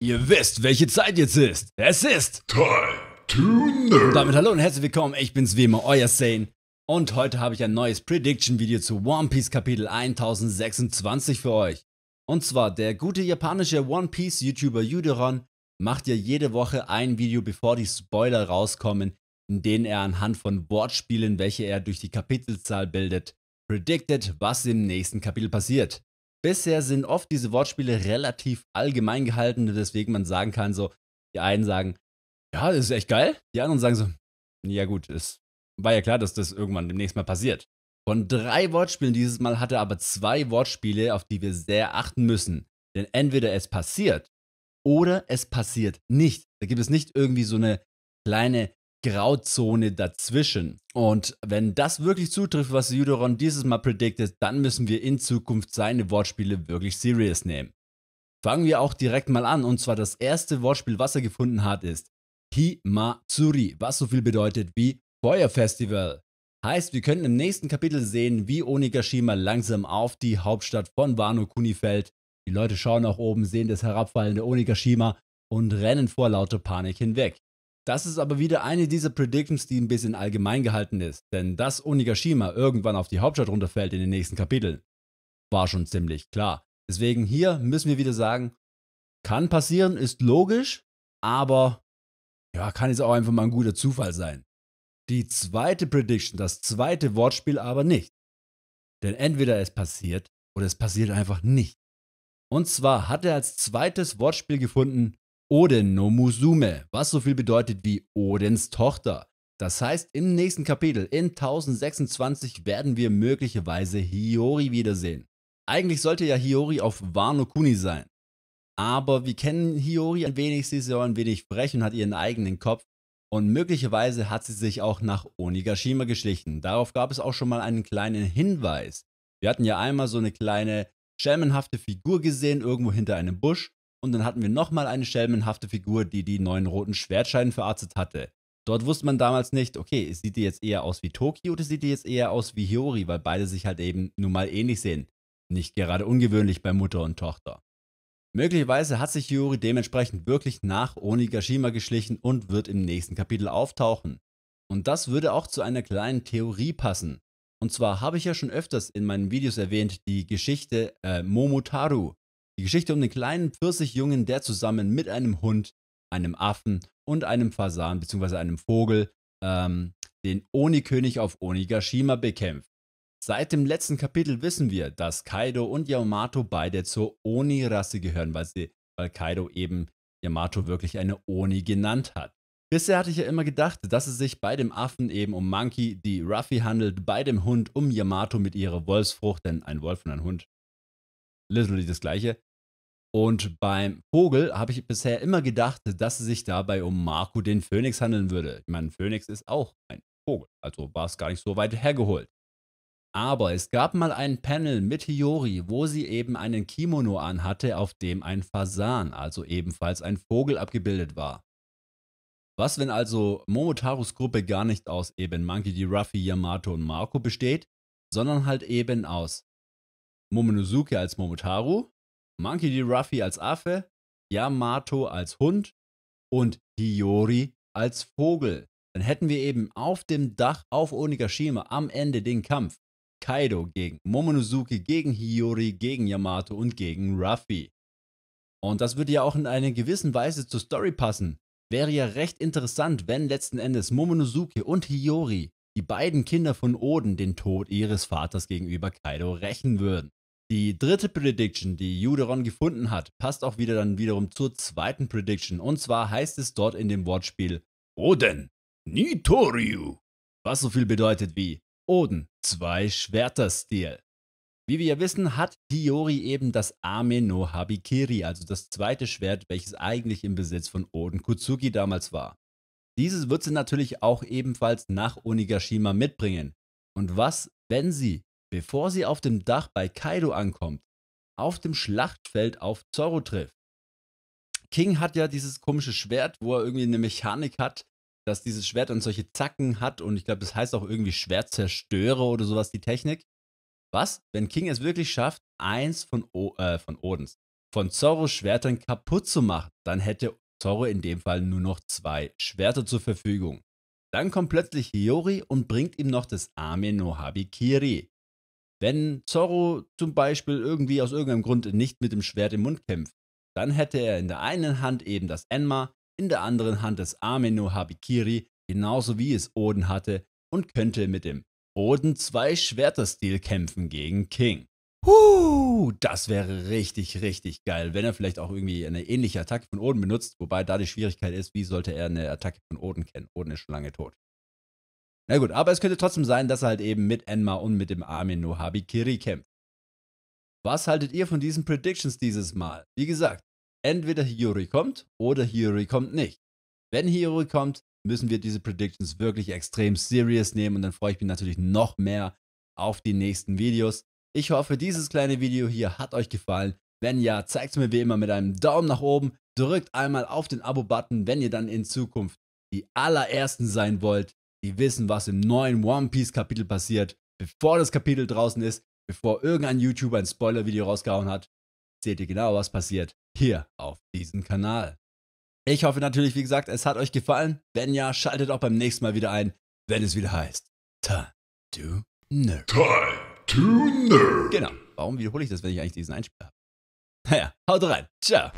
Ihr wisst, welche Zeit jetzt ist. Es ist Time to Nerd. damit hallo und herzlich willkommen. Ich bin's wie immer, euer Sane. Und heute habe ich ein neues Prediction-Video zu One Piece Kapitel 1026 für euch. Und zwar, der gute japanische One Piece YouTuber Yuderon macht ja jede Woche ein Video, bevor die Spoiler rauskommen, in denen er anhand von Wortspielen, welche er durch die Kapitelzahl bildet, predicted, was im nächsten Kapitel passiert. Bisher sind oft diese Wortspiele relativ allgemein gehalten, weswegen man sagen kann, so, die einen sagen, ja, das ist echt geil. Die anderen sagen so, ja gut, es war ja klar, dass das irgendwann demnächst mal passiert. Von drei Wortspielen dieses Mal hatte aber zwei Wortspiele, auf die wir sehr achten müssen. Denn entweder es passiert oder es passiert nicht. Da gibt es nicht irgendwie so eine kleine Grauzone dazwischen. Und wenn das wirklich zutrifft, was Judoron dieses Mal predicted, dann müssen wir in Zukunft seine Wortspiele wirklich serious nehmen. Fangen wir auch direkt mal an. Und zwar das erste Wortspiel, was er gefunden hat, ist Himatsuri, was so viel bedeutet wie Feuerfestival. Heißt, wir können im nächsten Kapitel sehen, wie Onigashima langsam auf die Hauptstadt von Wano Kuni fällt. Die Leute schauen nach oben, sehen das herabfallende Onigashima und rennen vor lauter Panik hinweg. Das ist aber wieder eine dieser Predictions, die ein bisschen allgemein gehalten ist, denn dass Onigashima irgendwann auf die Hauptstadt runterfällt in den nächsten Kapiteln, war schon ziemlich klar. Deswegen hier müssen wir wieder sagen, kann passieren, ist logisch, aber ja, kann jetzt auch einfach mal ein guter Zufall sein. Die zweite Prediction, das zweite Wortspiel aber nicht. Denn entweder es passiert oder es passiert einfach nicht. Und zwar hat er als zweites Wortspiel gefunden Oden no Musume, was so viel bedeutet wie Odens Tochter. Das heißt, im nächsten Kapitel, in 1026, werden wir möglicherweise Hiyori wiedersehen. Eigentlich sollte ja Hiyori auf Wano Kuni sein. Aber wir kennen Hiyori ein wenig, sie ist ja auch ein wenig frech und hat ihren eigenen Kopf. Und möglicherweise hat sie sich auch nach Onigashima geschlichen. Darauf gab es auch schon mal einen kleinen Hinweis. Wir hatten ja einmal so eine kleine schelmenhafte Figur gesehen, irgendwo hinter einem Busch. Und dann hatten wir nochmal eine schelmenhafte Figur, die die neuen roten Schwertscheinen verarztet hatte. Dort wusste man damals nicht, okay, sieht die jetzt eher aus wie Toki oder sieht die jetzt eher aus wie Hiyori, weil beide sich halt eben nun mal ähnlich sehen. Nicht gerade ungewöhnlich bei Mutter und Tochter. Möglicherweise hat sich Hiyori dementsprechend wirklich nach Onigashima geschlichen und wird im nächsten Kapitel auftauchen. Und das würde auch zu einer kleinen Theorie passen. Und zwar habe ich ja schon öfters in meinen Videos erwähnt die Geschichte äh, Momotaru die Geschichte um den kleinen Pfirsichjungen, der zusammen mit einem Hund, einem Affen und einem Fasan bzw. einem Vogel ähm, den Oni-König auf Onigashima bekämpft. Seit dem letzten Kapitel wissen wir, dass Kaido und Yamato beide zur Oni-Rasse gehören, weil, sie, weil Kaido eben Yamato wirklich eine Oni genannt hat. Bisher hatte ich ja immer gedacht, dass es sich bei dem Affen eben um Monkey, die Ruffy handelt, bei dem Hund um Yamato mit ihrer Wolfsfrucht, denn ein Wolf und ein Hund, literally das gleiche, und beim Vogel habe ich bisher immer gedacht, dass es sich dabei um Marco den Phönix handeln würde. Ich meine, Phönix ist auch ein Vogel, also war es gar nicht so weit hergeholt. Aber es gab mal ein Panel mit Hiyori, wo sie eben einen Kimono anhatte, auf dem ein Fasan, also ebenfalls ein Vogel, abgebildet war. Was, wenn also Momotarus Gruppe gar nicht aus eben Monkey D. Ruffy, Yamato und Marco besteht, sondern halt eben aus Momonosuke als Momotaru, Monkey D. Ruffy als Affe, Yamato als Hund und Hiyori als Vogel. Dann hätten wir eben auf dem Dach auf Onigashima am Ende den Kampf. Kaido gegen Momonosuke, gegen Hiyori, gegen Yamato und gegen Ruffy. Und das würde ja auch in einer gewissen Weise zur Story passen. Wäre ja recht interessant, wenn letzten Endes Momonosuke und Hiyori, die beiden Kinder von Oden, den Tod ihres Vaters gegenüber Kaido rächen würden. Die dritte Prediction, die Juderon gefunden hat, passt auch wieder dann wiederum zur zweiten Prediction. Und zwar heißt es dort in dem Wortspiel Oden Nitoryu, was so viel bedeutet wie Oden, zwei Schwerter-Stil. Wie wir ja wissen, hat Hiyori eben das Ame no Habikiri, also das zweite Schwert, welches eigentlich im Besitz von Oden Kutsuki damals war. Dieses wird sie natürlich auch ebenfalls nach Onigashima mitbringen. Und was, wenn sie bevor sie auf dem Dach bei Kaido ankommt, auf dem Schlachtfeld auf Zorro trifft. King hat ja dieses komische Schwert, wo er irgendwie eine Mechanik hat, dass dieses Schwert dann solche Zacken hat und ich glaube, das heißt auch irgendwie Schwertzerstörer oder sowas, die Technik. Was, wenn King es wirklich schafft, eins von, o äh, von Odens, von Zorros Schwertern kaputt zu machen, dann hätte Zorro in dem Fall nur noch zwei Schwerter zur Verfügung. Dann kommt plötzlich Hiyori und bringt ihm noch das Ame no Habikiri, wenn Zorro zum Beispiel irgendwie aus irgendeinem Grund nicht mit dem Schwert im Mund kämpft, dann hätte er in der einen Hand eben das Enma, in der anderen Hand das Ameno Habikiri, genauso wie es Oden hatte, und könnte mit dem Oden zwei Schwerterstil kämpfen gegen King. Huh, das wäre richtig, richtig geil, wenn er vielleicht auch irgendwie eine ähnliche Attacke von Oden benutzt, wobei da die Schwierigkeit ist, wie sollte er eine Attacke von Oden kennen? Oden ist schon lange tot. Na gut, aber es könnte trotzdem sein, dass er halt eben mit Enma und mit dem Armin no Habikiri kämpft. Was haltet ihr von diesen Predictions dieses Mal? Wie gesagt, entweder Hiyori kommt oder Hiyori kommt nicht. Wenn Hiyori kommt, müssen wir diese Predictions wirklich extrem serious nehmen und dann freue ich mich natürlich noch mehr auf die nächsten Videos. Ich hoffe, dieses kleine Video hier hat euch gefallen. Wenn ja, zeigt es mir wie immer mit einem Daumen nach oben, drückt einmal auf den Abo-Button, wenn ihr dann in Zukunft die allerersten sein wollt, die wissen, was im neuen One Piece Kapitel passiert. Bevor das Kapitel draußen ist, bevor irgendein YouTuber ein Spoiler-Video rausgehauen hat, seht ihr genau, was passiert hier auf diesem Kanal. Ich hoffe natürlich, wie gesagt, es hat euch gefallen. Wenn ja, schaltet auch beim nächsten Mal wieder ein, wenn es wieder heißt Time to Nerd. Time to Nerd. Genau. Warum wiederhole ich das, wenn ich eigentlich diesen Einspieler habe? Naja, haut rein. Ciao.